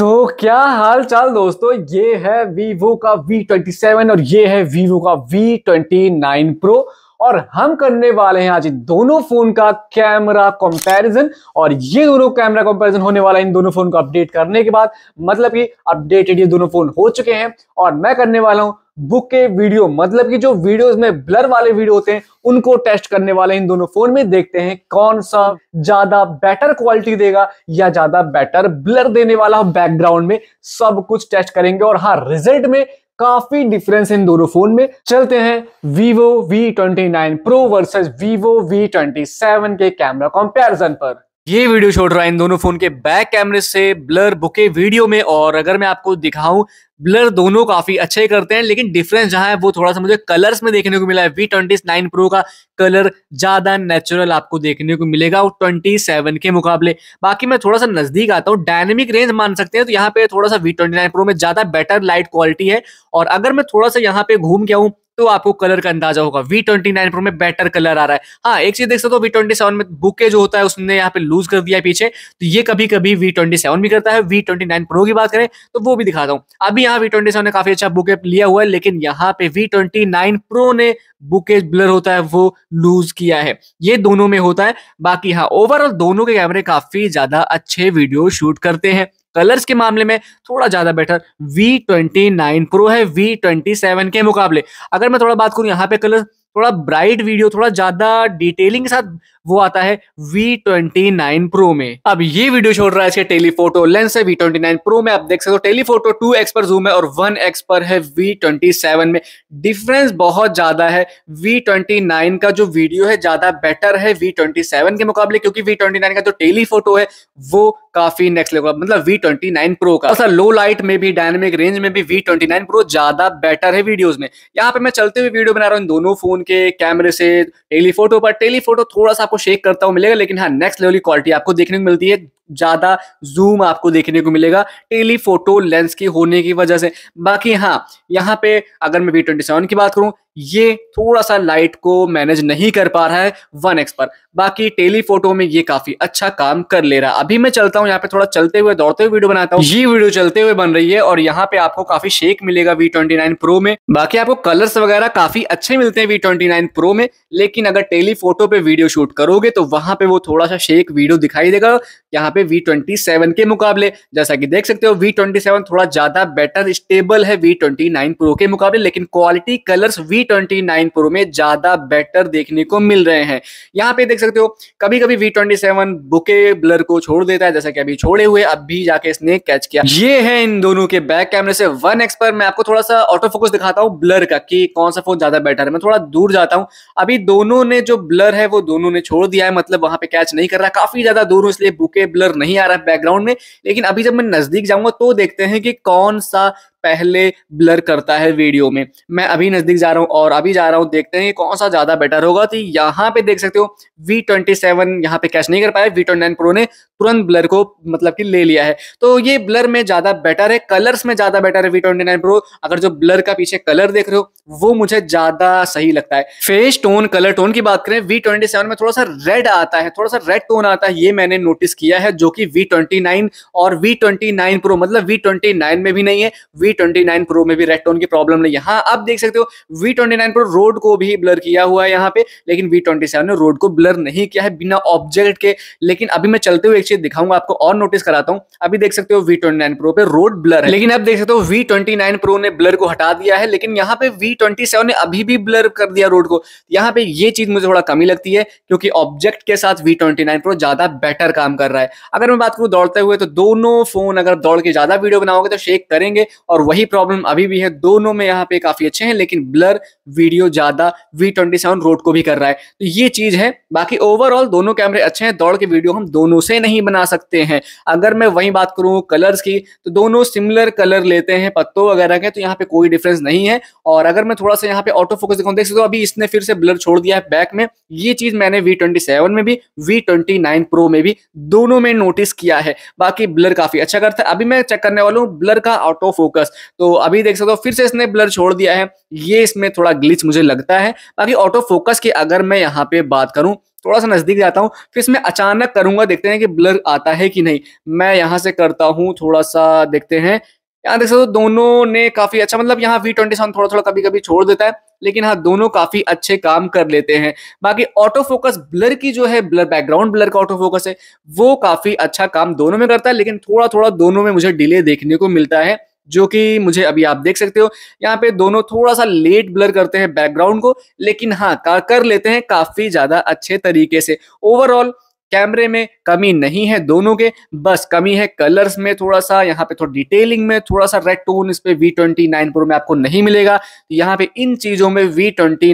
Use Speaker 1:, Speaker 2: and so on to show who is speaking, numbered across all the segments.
Speaker 1: तो क्या हाल चाल दोस्तों ये है वीवो का V27 और ये है Vivo का V29 Pro और हम करने वाले हैं आज इन दोनों फोन का कैमरा कंपैरिजन और ये दोनों कैमरा कंपैरिजन होने वाला है इन दोनों फोन को अपडेट करने के बाद मतलब कि अपडेटेड ये दोनों फोन हो चुके हैं और मैं करने वाला हूं बुक के वीडियो मतलब कि जो वीडियोस में ब्लर वाले वीडियो होते हैं उनको टेस्ट करने वाले इन दोनों फोन में देखते हैं कौन सा ज्यादा बेटर क्वालिटी देगा या ज्यादा बेटर ब्लर देने वाला बैकग्राउंड में सब कुछ टेस्ट करेंगे और हाँ रिजल्ट में काफी डिफरेंस इन दोनों फोन में चलते हैं Vivo V29 Pro versus Vivo V27 के कैमरा कंपैरिजन पर ये वीडियो छोड़ रहा है इन दोनों फोन के बैक कैमरे से ब्लर बुके वीडियो में और अगर मैं आपको दिखाऊं ब्लर दोनों काफी अच्छे करते हैं लेकिन डिफरेंस जहां है वो थोड़ा सा मुझे कलर्स में देखने को मिला है वी ट्वेंटी नाइन प्रो का कलर ज्यादा नेचुरल आपको देखने को मिलेगा और ट्वेंटी सेवन के मुकाबले बाकी मैं थोड़ा सा नजदीक आता हूँ डायनेमिक रेंज मान सकते हैं तो यहाँ पे थोड़ा सा वी ट्वेंटी नाइन प्रो में ज्यादा बेटर लाइट क्वालिटी है और अगर मैं थोड़ा सा यहाँ पे घूम के आऊँ तो आपको कलर का अंदाजा होगा वी ट्वेंटी नाइन प्रो में बेटर कलर आ रहा है हाँ एक चीज देख सकते हो वी ट्वेंटी सेवन में बुके जो होता है उसने यहाँ पे लूज कर दिया पीछे तो ये कभी कभी वी ट्वेंटी सेवन भी करता है वी ट्वेंटी नाइन प्रो की बात करें तो वो भी दिखाता हूँ अभी यहाँ वी ट्वेंटी सेवन ने काफी अच्छा बुके लिया हुआ है लेकिन यहाँ पे वी ट्वेंटी नाइन प्रो ने बुके ब्लर होता है वो लूज किया है ये दोनों में होता है बाकी हाँ ओवरऑल दोनों के कैमरे काफी ज्यादा अच्छे वीडियो शूट करते हैं कलर्स के मामले में थोड़ा ज्यादा better V twenty nine pro है वी ट्वेंटी सेवन के मुकाबले अगर मैं थोड़ा बात करूं यहाँ पे कलर थोड़ा ब्राइट वीडियो थोड़ा ज्यादा डिटेलिंग के साथ वो आता है वी ट्वेंटी नाइन प्रो में अब ये वीडियो छोड़ रहा है इसके टेलीफोटो लेंस है वी ट्वेंटी नाइन प्रो में आप देख सकते हो टेलीफोटो टू एक्स पर जूम है और वन एक्स पर है वी ट्वेंटी सेवन में डिफरेंस बहुत ज्यादा है वी ट्वेंटी नाइन का जो वीडियो है ज्यादा बेटर है वी ट्वेंटी सेवन के मुकाबले क्योंकि वी ट्वेंटी नाइन का जो टेलीफोटो है वो काफी नेक्स्ट लेवल मतलब वी ट्वेंटी नाइन प्रो का तो लो लाइट में भी डायनेमिक रेंज में भी वी ट्वेंटी नाइन प्रो ज्यादा बेटर है वीडियोज में यहाँ पे मैं चलते हुए वीडियो बना रहा हूँ दोनों फोन फोन के कैमरे से टेलीफोटो पर टेलीफोटो थोड़ा सा आपको शेक करता हुआ मिलेगा लेकिन हाँ नेक्स्ट लेवल की क्वालिटी आपको देखने को मिलती है ज्यादा जूम आपको देखने को मिलेगा टेलीफोटो लेंस की होने की वजह से बाकी हाँ यहाँ पे अगर मैं वी ट्वेंटी सेवन की बात करूँ ये थोड़ा सा लाइट को मैनेज नहीं कर पा रहा है वन एक्स पर बाकी टेलीफोटो में ये काफी अच्छा काम कर ले रहा है अभी मैं चलता हूँ यहाँ पे थोड़ा चलते हुए दौड़ते हुए वीडियो बनाता हूँ ये वीडियो चलते हुए बन रही है और यहाँ पे आपको काफी शेक मिलेगा वी ट्वेंटी नाइन प्रो में बाकी आपको कलर्स वगैरह काफी अच्छे मिलते हैं वी ट्वेंटी नाइन प्रो में लेकिन अगर टेलीफोटो पे वीडियो शूट करोगे तो वहां पे वो थोड़ा सा शेक वीडियो दिखाई देगा यहाँ पे वी ट्वेंटी सेवन के मुकाबले जैसा कि देख सकते हो वी ट्वेंटी सेवन थोड़ा ज्यादा बेटर स्टेबल है वी ट्वेंटी नाइन प्रो के मुकाबले लेकिन quality colours V V twenty nine pro में ज्यादा बेटर देखने को मिल रहे हैं यहाँ पे देख सकते हो कभी कभी V twenty seven bokeh blur को छोड़ देता है जैसा कि अभी छोड़े हुए अब भी जाके इसने कैच किया ये है इन दोनों के बैक कैमरे से वन एक्स पर मैं आपको थोड़ा सा ऑटो फोकस दिखाता हूँ ब्लर का कि कौन सा फोन ज्यादा बेटर है मैं थोड़ा दूर जाता हूँ अभी दोनों ने जो ब्लर है वो दोनों ने छोड़ दिया है मतलब वहां पे कैच नहीं कर रहा काफी ज्यादा दूर हूँ इसलिए बुके ब्लर नहीं आ रहा है बैकग्राउंड में लेकिन अभी जब मैं नजदीक जाऊंगा तो देखते हैं कि कौन सा पहले ब्लर करता है वीडियो में मैं अभी नज़दीक जा रहा हूँ और अभी जा रहा हूँ देखते हैं कौन सा ज़्यादा बेटर होगा तो यहाँ पे देख सकते हो वी ट्वेंटी सेवन यहाँ पे कैच नहीं कर पाया वी ट्वेंटी प्रो ने तुरंत ब्लर को मतलब कि ले लिया है तो ये ब्लर में ज़्यादा बेटर है कलर्स में ज़्यादा बेटर है वी ट्वेंटी नाइन प्रो अगर जो ब्लर का पीछे कलर देख रहे हो वो मुझे ज़्यादा सही लगता है फेस टोन कलर टोन की बात करें वी ट्वेंटी सेवन में थोड़ा सा रेड आता है थोड़ा सा रेड टोन आता है ये मैंने नोटिस किया है जो कि वी ट्वेंटी नाइन और वी ट्वेंटी नाइन प्रो मतलब वी ट्वेंटी नाइन में भी नहीं है V V twenty nine pro में भी रेक्टोन की प्रॉब्लम नहीं है हाँ आप देख सकते हो V twenty nine pro road को भी ब्लर किया हुआ है यहाँ पे लेकिन वी ट्वेंटी सेवन ने रोड को ब्लर नहीं किया है बिना ऑब्जेक्ट के लेकिन अभी मैं चलते हुए एक चीज दिखाऊंगा आपको और नोटिस कराता हूँ अभी देख सकते हो वी ट्वेंटी नाइन प्रो पे रोड ब्लर है लेकिन आप देख सकते हो वी ट्वेंटी नाइन प्रो ने ब्लर को हटा दिया है लेकिन यहाँ पे वी ट्वेंटी सेवन ने अभी भी ब्लर कर दिया रोड को यहाँ पे ये चीज मुझे थोड़ा कमी लगती है क्योंकि ऑब्जेक्ट के साथ वी ट्वेंटी नाइन प्रो ज्यादा बेटर काम कर रहा है अगर मैं बात करूँ दौड़ते हुए तो दोनों फोन अगर दौड़ के ज्यादा वीडियो बनाओगे तो शेक करेंगे और और वही प्रॉब्लम अभी भी है दोनों में यहाँ पे काफी अच्छे हैं लेकिन ब्लर वीडियो ज्यादा वी ट्वेंटी सेवन रोड को भी कर रहा है तो ये चीज है बाकी ओवरऑल दोनों कैमरे अच्छे हैं दौड़ के वीडियो हम दोनों से नहीं बना सकते हैं अगर मैं वही बात करूँ कलर्स की तो दोनों सिमिलर कलर लेते हैं पत्तों वगैरह के तो यहाँ पे कोई डिफरेंस नहीं है और अगर मैं थोड़ा सा यहाँ पे ऑटो फोकस दिखाऊँ देख सकते हो अभी इसने फिर से ब्लर छोड़ दिया है बैक में ये चीज मैंने वी में भी वी ट्वेंटी प्रो में भी दोनों में नोटिस किया है बाकी ब्लर काफी अच्छा करता है अभी मैं चेक करने वाला हूँ ब्लर का ऑटो फोकस प्लस तो अभी देख सकते हो फिर से इसने ब्लर छोड़ दिया है ये इसमें थोड़ा ग्लिच मुझे लगता है बाकी ऑटो फोकस की अगर मैं यहाँ पे बात करूँ थोड़ा सा नज़दीक जाता हूँ फिर इसमें अचानक करूंगा देखते हैं कि ब्लर आता है कि नहीं मैं यहाँ से करता हूँ थोड़ा सा देखते हैं यहाँ देख सकते हो दोनों ने काफी अच्छा मतलब यहाँ वी ट्वेंटी सेवन थोड़ा थोड़ा कभी कभी छोड़ देता है लेकिन हाँ दोनों काफी अच्छे काम कर लेते हैं बाकी ऑटो फोकस ब्लर की जो है ब्लर बैकग्राउंड ब्लर का ऑटो फोकस है वो काफी अच्छा काम दोनों में करता है लेकिन थोड़ा थोड़ा दोनों में मुझे डिले देखने को मिलता है जो कि मुझे अभी आप देख सकते हो यहाँ पे दोनों थोड़ा सा लेट ब्लर करते हैं बैकग्राउंड को लेकिन हाँ कर लेते हैं काफी ज्यादा अच्छे तरीके से ओवरऑल कैमरे में कमी नहीं है दोनों के बस कमी है कलर्स में थोड़ा सा यहाँ पे थोड़ा डिटेलिंग में थोड़ा सा रेड टोन इस पे V29 Pro में आपको नहीं मिलेगा तो यहाँ पे इन चीजों में वी ट्वेंटी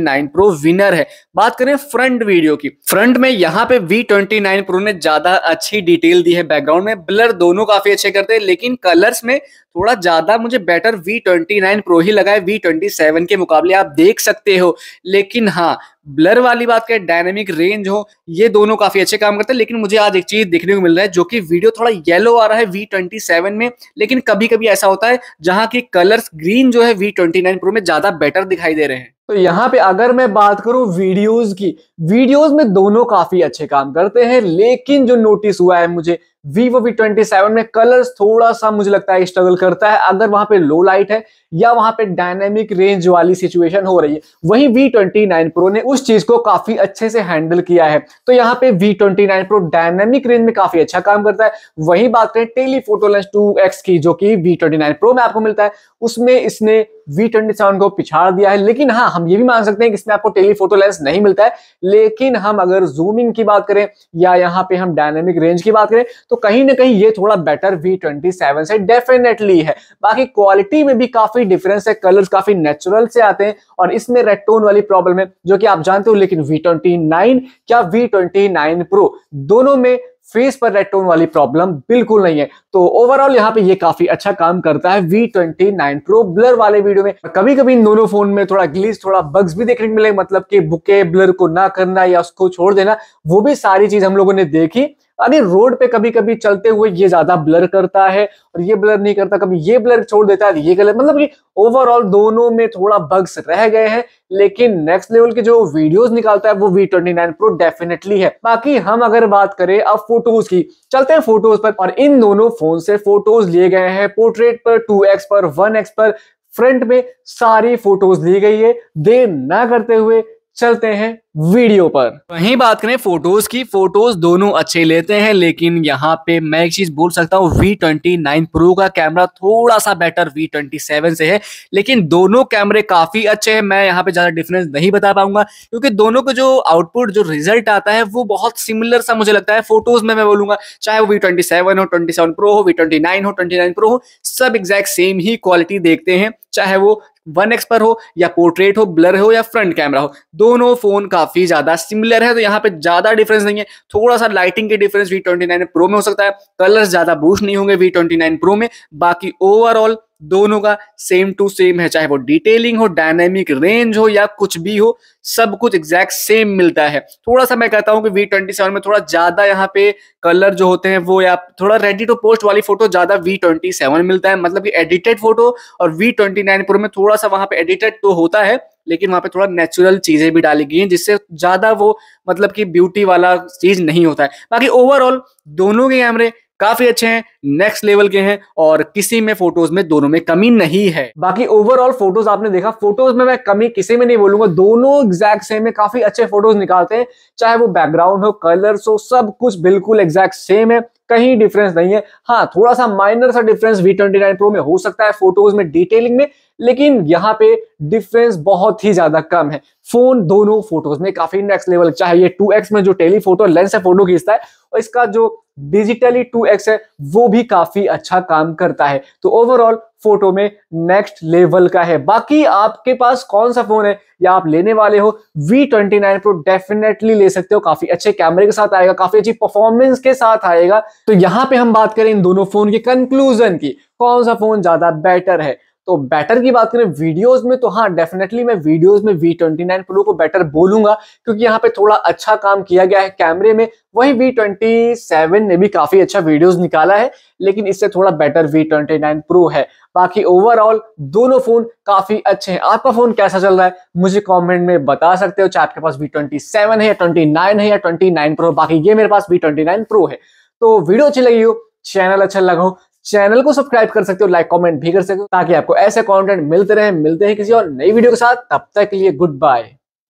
Speaker 1: विनर है बात करें फ्रंट वीडियो की फ्रंट में यहाँ पे वी ट्वेंटी नाइन प्रो ने ज्यादा अच्छी डिटेल दी है बैकग्राउंड में ब्लर दोनों काफी अच्छे करते हैं लेकिन कलर्स में थोड़ा ज्यादा मुझे better V twenty nine pro ही लगा है वी ट्वेंटी सेवन के मुकाबले आप देख सकते हो लेकिन हाँ ब्लर वाली बात करें डायनेमिक रेंज हो ये दोनों काफी अच्छे काम करते हैं लेकिन मुझे आज एक चीज देखने को मिल रहा है जो कि वीडियो थोड़ा येलो आ रहा है वी ट्वेंटी सेवन में लेकिन कभी कभी ऐसा होता है जहां की कलर्स ग्रीन जो है वी ट्वेंटी नाइन प्रो में ज्यादा बेटर दिखाई दे रहे हैं तो यहाँ पे अगर मैं बात करूं वीडियोस की वीडियोस में दोनों काफी अच्छे काम करते हैं लेकिन जो नोटिस हुआ है मुझे Vivo V27 में कलर्स थोड़ा सा मुझे लगता है स्ट्रगल करता है अगर वहां पे लो लाइट है या वहां पे डायनेमिक रेंज वाली सिचुएशन हो रही है वहीं वी ट्वेंटी नाइन प्रो ने उस चीज को काफी अच्छे से हैंडल किया है तो यहाँ पे V twenty nine pro dynamic range में काफी अच्छा काम करता है वही बात करें टेलीफोटो लेंस टू एक्स की जो कि वी ट्वेंटी नाइन प्रो में आपको मिलता है उसमें इसने वी ट्वेंटी सेवन को पिछाड़ दिया है लेकिन हाँ हम ये भी मान सकते हैं कि इसमें आपको टेलीफोटो लेंस नहीं मिलता है लेकिन हम अगर जूमिंग की बात करें या यहाँ पे हम डायनेमिक रेंज की बात करें तो कहीं ना कहीं ये थोड़ा बेटर वी ट्वेंटी सेवन से डेफिनेटली है बाकी क्वालिटी में भी काफी डिफरेंस है कलर्स काफी नेचुरल से आते हैं और इसमें रेड टोन वाली प्रॉब्लम है जो कि आप जानते हो लेकिन वी ट्वेंटी नाइन क्या वी ट्वेंटी नाइन प्रो दोनों में फेस पर रेड टोन वाली प्रॉब्लम बिल्कुल नहीं है तो ओवरऑल यहाँ पे ये काफी अच्छा काम करता है V twenty nine pro blur वाले वीडियो में कभी कभी इन दोनों फोन में थोड़ा ग्लीस थोड़ा बग्स भी देखने को मिले मतलब कि बुके ब्लर को ना करना या उसको छोड़ देना वो भी सारी चीज हम लोगों ने देखी अरे रोड पे कभी कभी चलते हुए ये ज्यादा ब्लर करता है और ये ब्लर नहीं करता कभी ये ब्लर छोड़ देता है ये गलत मतलब कि ओवरऑल दोनों में थोड़ा बग्स रह गए हैं लेकिन नेक्स्ट लेवल के जो वीडियोस निकालता है वो V twenty nine pro definitely है बाकी हम अगर बात करें अब फोटोज की चलते हैं फोटोज पर और इन दोनों फोन से फोटोज लिए गए हैं पोर्ट्रेट पर टू एक्स पर वन एक्स पर फ्रंट में सारी फोटोज ली गई है देर ना करते हुए चलते हैं वीडियो पर वहीं बात करें फोटोज की फोटोज दोनों अच्छे लेते हैं लेकिन यहाँ पे मैं एक चीज बोल सकता हूँ वी ट्वेंटी नाइन प्रो का कैमरा थोड़ा सा बेटर वी ट्वेंटी सेवन से है लेकिन दोनों कैमरे काफी अच्छे हैं मैं यहाँ पे ज्यादा डिफरेंस नहीं बता पाऊंगा क्योंकि दोनों का जो आउटपुट जो रिजल्ट आता है वो बहुत सिमिलर सा मुझे लगता है फोटोज में मैं बोलूंगा चाहे वो वी ट्वेंटी सेवन हो ट्वेंटी सेवन प्रो हो वी ट्वेंटी नाइन हो ट्वेंटी नाइन प्रो हो सब एग्जैक्ट सेम ही क्वालिटी देखते हैं चाहे वो वन एक्स पर हो या पोर्ट्रेट हो ब्लर हो या फ्रंट कैमरा हो दोनों फोन काफी ज्यादा सिमिलर है तो यहाँ पे ज्यादा डिफरेंस नहीं है थोड़ा सा लाइटिंग के difference V twenty nine pro में हो सकता है कलर्स ज्यादा बूस्ट नहीं होंगे वी ट्वेंटी नाइन प्रो में बाकी ओवरऑल दोनों का सेम टू सेम है चाहे वो डिटेलिंग हो डायनेमिक रेंज हो या कुछ भी हो सब कुछ एग्जैक्ट सेम मिलता है थोड़ा सा मैं कहता हूँ कि वी ट्वेंटी सेवन में थोड़ा ज्यादा यहाँ पे कलर जो होते हैं वो या थोड़ा रेडी टू पोस्ट वाली फोटो ज्यादा वी ट्वेंटी सेवन मिलता है मतलब कि एडिटेड फोटो और वी ट्वेंटी नाइन प्रो में थोड़ा सा वहां पे एडिटेड तो होता है लेकिन वहां पे थोड़ा नेचुरल चीजें भी डाली गई हैं जिससे ज्यादा वो मतलब कि ब्यूटी वाला चीज नहीं होता है बाकी ओवरऑल दोनों के कैमरे काफी अच्छे हैं नेक्स्ट लेवल के हैं और किसी में फोटोज में दोनों में कमी नहीं है बाकी ओवरऑल फोटोज आपने देखा फोटोज में मैं कमी किसी में नहीं बोलूंगा दोनों एग्जैक्ट सेम है काफी अच्छे फोटोज निकालते हैं चाहे वो बैकग्राउंड हो कलर्स हो सब कुछ बिल्कुल एग्जैक्ट सेम है कहीं डिफरेंस नहीं है हाँ थोड़ा सा माइनर सा डिफरेंस V29 Pro में हो सकता है फोटोज में डिटेलिंग में लेकिन यहाँ पे डिफरेंस बहुत ही ज्यादा कम है फोन दोनों फोटोज में काफी नेक्स्ट लेवल चाहे ये एक्स में जो टेलीफोटो लेंस है फोटो खींचता है और इसका जो डिजिटली एक्स है वो भी काफी अच्छा काम करता है तो ओवरऑल फोटो में नेक्स्ट लेवल का है बाकी आपके पास कौन सा फोन है या आप लेने वाले हो V29 Pro डेफिनेटली ले सकते हो काफी अच्छे कैमरे के साथ आएगा काफी अच्छी परफॉर्मेंस के साथ आएगा तो यहाँ पे हम बात करें इन दोनों फोन के कंक्लूजन की कौन सा फोन ज्यादा बेटर है तो बेटर की बात करें वीडियोस में तो हाँ डेफिनेटली मैं वीडियोस में वी ट्वेंटी नाइन प्रो को बेटर बोलूंगा क्योंकि यहाँ पे थोड़ा अच्छा काम किया गया है कैमरे में वही वी ट्वेंटी सेवन ने भी काफी अच्छा वीडियोस निकाला है लेकिन इससे थोड़ा better V twenty nine pro है बाकी ओवरऑल दोनों फोन काफी अच्छे हैं आपका फोन कैसा चल रहा है मुझे कमेंट में बता सकते हो चाहे आपके पास वी ट्वेंटी सेवन है या ट्वेंटी नाइन है या ट्वेंटी नाइन प्रो बाकी ये मेरे पास वी ट्वेंटी नाइन प्रो है तो वीडियो अच्छी लगी हो चैनल अच्छा लगा हो चैनल को सब्सक्राइब कर सकते हो लाइक कमेंट भी कर सकते हो ताकि आपको ऐसे कंटेंट मिलते रहे मिलते हैं किसी और नई वीडियो के साथ तब तक के लिए गुड बाय